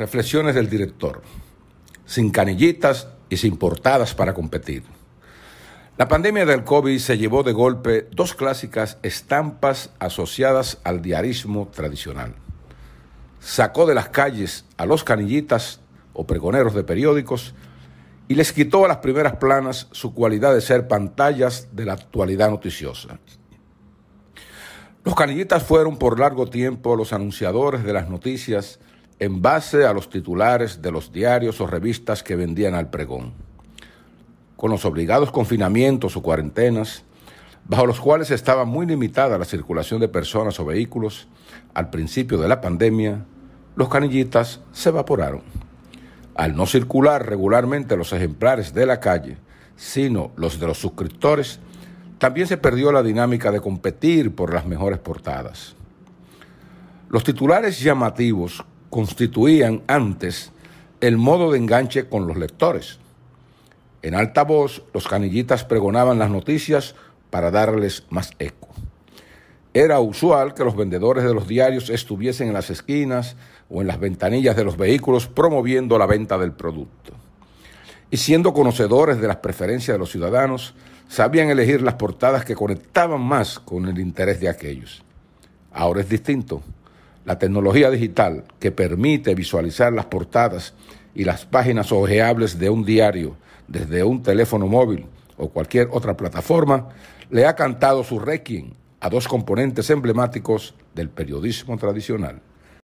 Reflexiones del director. Sin canillitas y sin portadas para competir. La pandemia del COVID se llevó de golpe dos clásicas estampas asociadas al diarismo tradicional. Sacó de las calles a los canillitas o pregoneros de periódicos y les quitó a las primeras planas su cualidad de ser pantallas de la actualidad noticiosa. Los canillitas fueron por largo tiempo los anunciadores de las noticias en base a los titulares de los diarios o revistas que vendían al pregón. Con los obligados confinamientos o cuarentenas, bajo los cuales estaba muy limitada la circulación de personas o vehículos, al principio de la pandemia, los canillitas se evaporaron. Al no circular regularmente los ejemplares de la calle, sino los de los suscriptores, también se perdió la dinámica de competir por las mejores portadas. Los titulares llamativos constituían antes el modo de enganche con los lectores. En alta voz, los canillitas pregonaban las noticias para darles más eco. Era usual que los vendedores de los diarios estuviesen en las esquinas o en las ventanillas de los vehículos promoviendo la venta del producto. Y siendo conocedores de las preferencias de los ciudadanos, sabían elegir las portadas que conectaban más con el interés de aquellos. Ahora es distinto. La tecnología digital que permite visualizar las portadas y las páginas ojeables de un diario desde un teléfono móvil o cualquier otra plataforma, le ha cantado su requiem a dos componentes emblemáticos del periodismo tradicional.